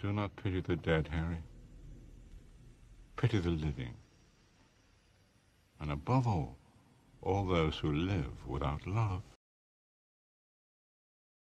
Do not pity the dead, Harry. Pity the living. And above all, all those who live without love.